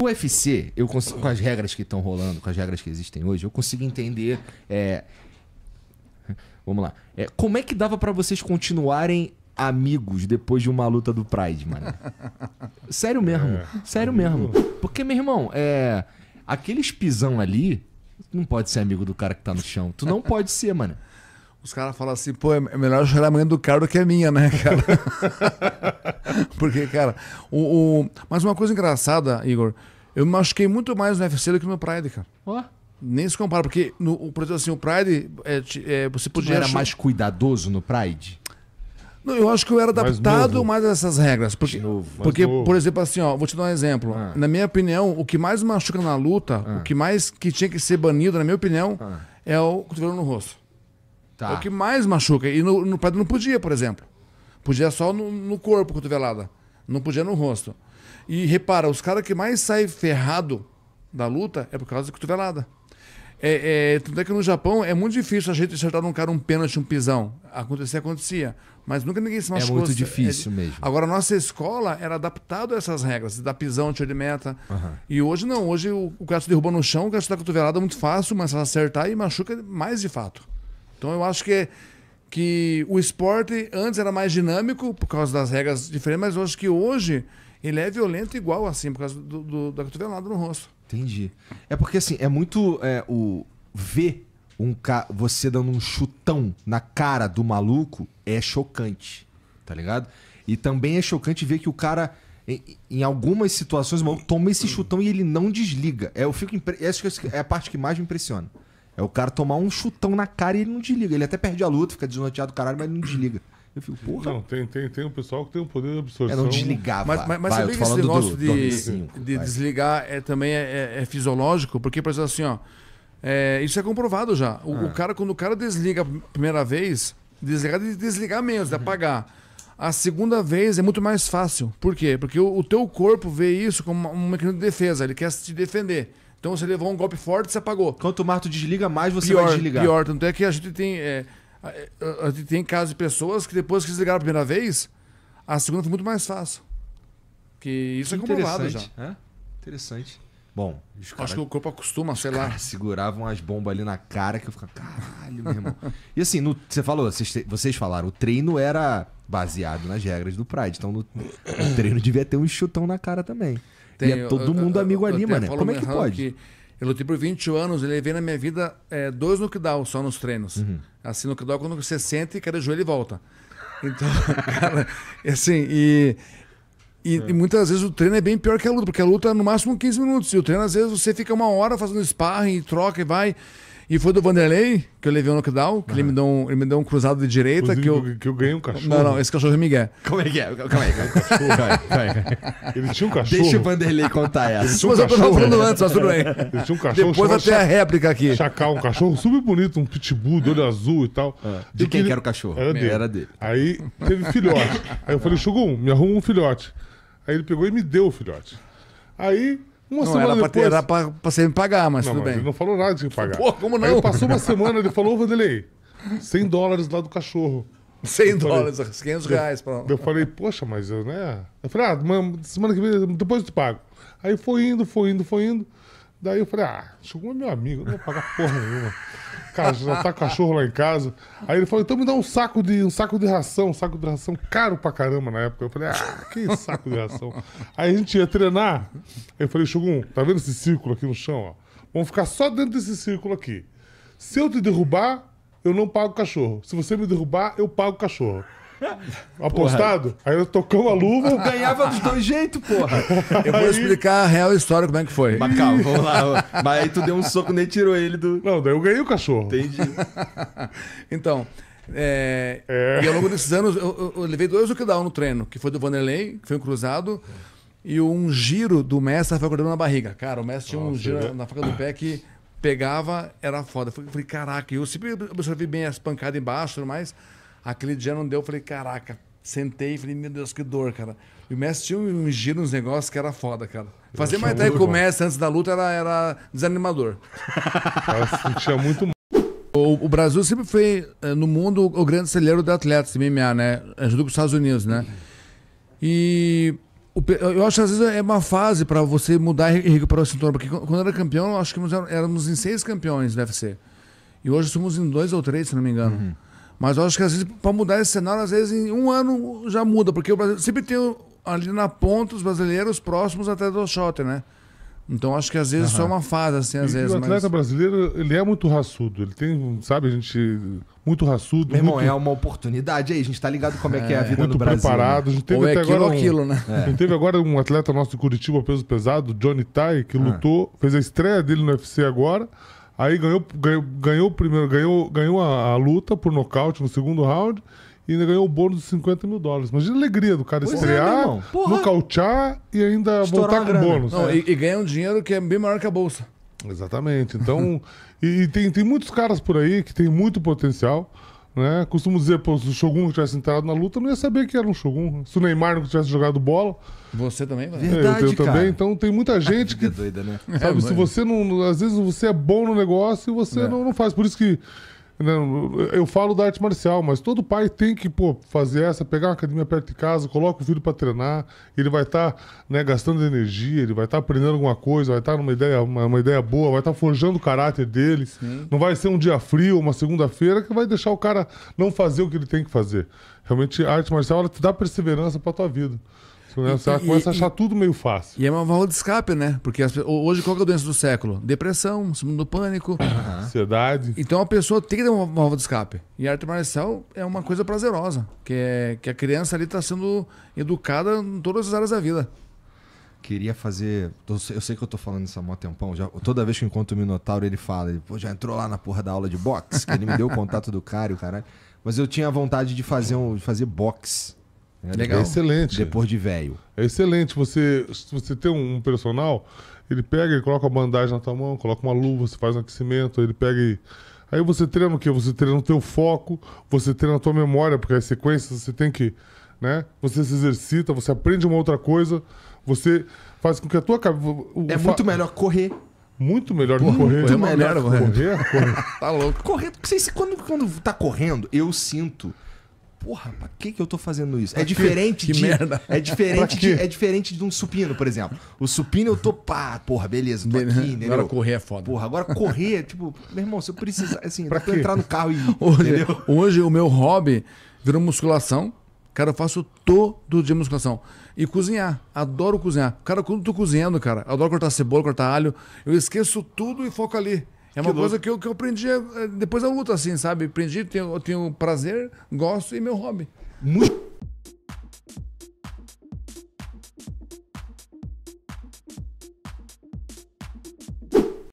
O UFC, eu consigo, com as regras que estão rolando, com as regras que existem hoje, eu consigo entender. É, vamos lá. É, como é que dava para vocês continuarem amigos depois de uma luta do Pride, mano? Sério mesmo. É, sério mesmo. Porque, meu irmão, é, pisão espizão ali não pode ser amigo do cara que tá no chão. Tu não pode ser, mano. Os caras falam assim, pô, é, é melhor chorar a mãe do cara do que a minha, né, cara? Porque, cara, o, o, Mas uma coisa engraçada, Igor, eu me machuquei muito mais no UFC do que no Pride, cara. Ó. Oh. Nem se compara, porque, no, por exemplo, assim, o Pride, é, é, você podia. Tu era achar... mais cuidadoso no Pride? Não, eu acho que eu era adaptado mais, mais a essas regras. Porque, novo, porque por exemplo, assim, ó, vou te dar um exemplo. Ah. Na minha opinião, o que mais machuca na luta, ah. o que mais que tinha que ser banido, na minha opinião, ah. é o cotovelo no rosto. Tá. É o que mais machuca. E no, no não podia, por exemplo. Podia só no, no corpo, cotovelada. Não podia no rosto. E repara, os caras que mais saem ferrado da luta é por causa da cotovelada. É, é, tanto é que no Japão é muito difícil a gente acertar um cara um pênalti, um pisão. Acontecia, acontecia. Mas nunca ninguém se machucou. É muito difícil é, mesmo. Agora, a nossa escola era adaptada a essas regras, da pisão, tiro de meta. Uhum. E hoje não. Hoje o, o cara se derruba no chão, o cara se dá cotovelada muito fácil, mas se acertar e machuca mais de fato. Então eu acho que, que o esporte antes era mais dinâmico por causa das regras diferentes, mas eu acho que hoje ele é violento igual assim, por causa do, do, da cotovelada no rosto. Entendi. É porque assim, é muito é, o ver um ca... você dando um chutão na cara do maluco é chocante, tá ligado? E também é chocante ver que o cara em, em algumas situações, o maluco toma esse chutão e ele não desliga. É, eu fico impre... Essa é a parte que mais me impressiona. É o cara tomar um chutão na cara e ele não desliga. Ele até perde a luta, fica desnorteado do caralho, mas ele não desliga. Eu fico, porra. Não, tem, tem, tem um pessoal que tem um poder de absorção. É, não desligava. Mas, mas, mas Vai, vê que esse negócio do, de, do de desligar é, também é, é, é fisiológico? Porque, por exemplo, assim, ó. É, isso é comprovado já. O, ah. o, cara, quando o cara desliga a primeira vez, desligar de desligar menos de uhum. apagar. A segunda vez é muito mais fácil. Por quê? Porque o, o teu corpo vê isso como um mecanismo de defesa, ele quer se defender. Então você levou um golpe forte e você apagou. Quanto mais tu desliga, mais você pior, vai desligar. Pior, tanto é que a gente tem. É, a gente tem casos de pessoas que depois que desligaram a primeira vez, a segunda foi muito mais fácil. Que isso que é comprovado já. É? Interessante. Bom, acho que o corpo acostuma, sei lá. Seguravam as bombas ali na cara que eu ficava, caralho, meu irmão. e assim, no... você falou, vocês, vocês falaram, o treino era baseado nas regras do Pride. Então, no, treino devia ter um chutão na cara também. Tem, e é todo eu, mundo eu, amigo eu, ali, mano. Como é que pode? Que eu lutei por 20 anos, ele veio na minha vida é, dois no que dá só nos treinos. Uhum. Assim, no que dá quando você sente e cada joelho e volta. Então, cara, assim, e, e, é. e, muitas vezes o treino é bem pior que a luta, porque a luta é no máximo 15 minutos. E o treino, às vezes, você fica uma hora fazendo sparring, troca e vai. E foi do Vanderlei, que eu levei um knockdown, que uhum. ele, ah. me deu um, ele me deu um cruzado de direita. que eu, que eu ganhei um cachorro. Não, não, esse cachorro é o Miguel. Como é que é? Calma aí, calma aí. Ele tinha um cachorro. Deixa o Vanderlei contar essa. Ele um mas eu tava falando né? antes, mas tudo bem. Ele tinha um cachorro. Depois até a réplica aqui. Chacal, um cachorro super bonito, um pitbull de olho ah. azul e tal. É. De e quem que era o cachorro? Era dele. era dele. Aí teve filhote. Aí eu falei, Shogun, me arruma um filhote. Aí ele pegou e me deu o filhote. Aí uma não, semana era depois. Pra, era pra, pra você me pagar, mas não, tudo bem. Ele não falou nada de pagar. Pô, como não? Aí passou uma semana, ele falou, ô Vanderlei, 100 dólares lá do cachorro. 100 eu dólares, falei, 500 reais. Pra... Eu falei, poxa, mas eu, né? Eu falei, ah, mano, semana que vem, depois eu te pago. Aí foi indo, foi indo, foi indo. Daí eu falei, ah, chegou meu amigo, não vou pagar porra nenhuma tá cachorro lá em casa. Aí ele falou, então me dá um saco de, um saco de ração, um saco de ração caro pra caramba na época. Eu falei, ah, que saco de ração. Aí a gente ia treinar. Aí eu falei, Shogun, tá vendo esse círculo aqui no chão? Ó? Vamos ficar só dentro desse círculo aqui. Se eu te derrubar, eu não pago cachorro. Se você me derrubar, eu pago cachorro. Apostado? Aí eu tocou a luva. Ganhava dos dois jeitos, porra. Eu vou aí... explicar a real história como é que foi. Mas calma, vamos lá. Mas aí tu deu um soco nem tirou ele do. Não, daí eu ganhei o cachorro. Entendi. então. É... É... E ao longo desses anos eu, eu, eu levei dois Ukidão no treino, que foi do Vanderlei, que foi um cruzado, e um giro do mestre foi acordando na barriga. Cara, o mestre tinha um Nossa, giro né? na faca do pé que pegava, era foda. Eu falei, caraca, eu sempre observei bem as pancadas embaixo e tudo mais. Aquele dia não deu, eu falei, caraca, sentei e falei, meu Deus, que dor, cara. E o mestre tinha um giro uns negócios que era foda, cara. Fazer mais daí com o mestre antes da luta era, era desanimador. Eu sentia muito o, o, Brasil sempre foi, eh, no mundo, o grande celeiro de atletas de MMA, né? É, junto com os Estados Unidos, né? E eu acho que às vezes é uma fase para você mudar e recuperar o cinturão. Porque quando eu era campeão, eu acho que éramos, éramos em seis campeões do UFC. E hoje somos em dois ou três, se não me engano. Uhum. Mas eu acho que às vezes, para mudar esse cenário, às vezes em um ano já muda, porque o Brasil sempre tem ali na ponta os brasileiros próximos até do shot, né? Então acho que às vezes uhum. só é uma fase, assim, às e, vezes. O atleta mas... brasileiro, ele é muito raçudo. Ele tem, sabe, a gente. Muito raçudo. Meu muito... irmão, é uma oportunidade aí. A gente tá ligado como é, é que é a é. vida muito no Brasil. Muito preparado. Né? A gente teve Ou é até agora. Um... Aquilo, né? é. A gente teve agora um atleta nosso de Curitiba, peso pesado, Johnny Tai, que ah. lutou, fez a estreia dele no UFC agora. Aí ganhou, ganhou, ganhou primeiro, ganhou, ganhou a, a, luta por nocaute no segundo round e ainda ganhou o bônus de 50 mil dólares. Imagina a alegria do cara pois é, estrear, é, nocautear e ainda Estourar voltar com bônus. Não, é. e, e ganha um dinheiro que é bem maior que a bolsa. Exatamente. Então, e, e, tem, tem muitos caras por aí que tem muito potencial. Né? Costumo dizer, pô, se o Shogun tivesse entrado na luta, não ia saber que era um Shogun. Se o Neymar não tivesse jogado bola. Você também, Verdade, é, eu, eu também. Então tem muita gente que. que doida, né? Sabe, é, se você não. Às vezes você é bom no negócio e você é. não, não faz. Por isso que eu falo da arte marcial, mas todo pai tem que pô, fazer essa, pegar uma academia perto de casa, coloca o filho para treinar, ele vai estar tá, né, gastando energia, ele vai estar tá aprendendo alguma coisa, vai estar tá numa ideia, uma, uma, ideia boa, vai estar tá forjando o caráter dele. Sim. Não vai ser um dia frio, uma segunda-feira, que vai deixar o cara não fazer o que ele tem que fazer. Realmente, a arte marcial ela te dá perseverança para tua vida. Você e, começa a achar tudo meio fácil. E é uma válvula de escape, né? Porque as, hoje qual é a doença do século? Depressão, segundo pânico, uhum. ansiedade. Então a pessoa tem que ter uma válvula de escape. E a arte marcial é uma coisa prazerosa, que é que a criança ali está sendo educada em todas as áreas da vida. Queria fazer. Eu sei que eu tô falando isso há mó tempão. Já, toda vez que eu encontro o Minotauro, ele fala: ele, Pô, já entrou lá na porra da aula de boxe, que ele me deu o contato do cara e o caralho. Mas eu tinha vontade de fazer, um, de fazer boxe. É legal. É excelente. Depois de velho. É excelente. Você, você tem um personal, ele pega, e coloca a bandagem na tua mão, coloca uma luva, você faz um aquecimento, ele pega e. Aí você treina o quê? Você treina o teu foco, você treina a tua memória, porque as sequências você tem que. Né? Você se exercita, você aprende uma outra coisa, você faz com que a tua cabeça. É muito melhor correr. Muito melhor do que correr. Muito melhor, correr. correr, correr. É tá louco. Correr, porque quando, quando tá correndo, eu sinto porra, pra que, que eu tô fazendo isso? É diferente que, de. merda. É diferente de, é diferente de um supino, por exemplo. O supino eu tô, pá, porra, beleza, tô aqui, entendeu? Agora correr é foda. Porra, agora correr, tipo, meu irmão, se eu precisar, assim, pra eu entrar no carro e. Hoje, hoje o meu hobby virou musculação. Cara, eu faço todo dia musculação. E cozinhar. Adoro cozinhar. Cara, quando eu tô cozinhando, cara, adoro cortar cebola, cortar alho. Eu esqueço tudo e foco ali. É uma que coisa que eu, que eu aprendi é, depois da luta, assim, sabe? Aprendi, tenho, tenho prazer, gosto e é meu hobby. Muito.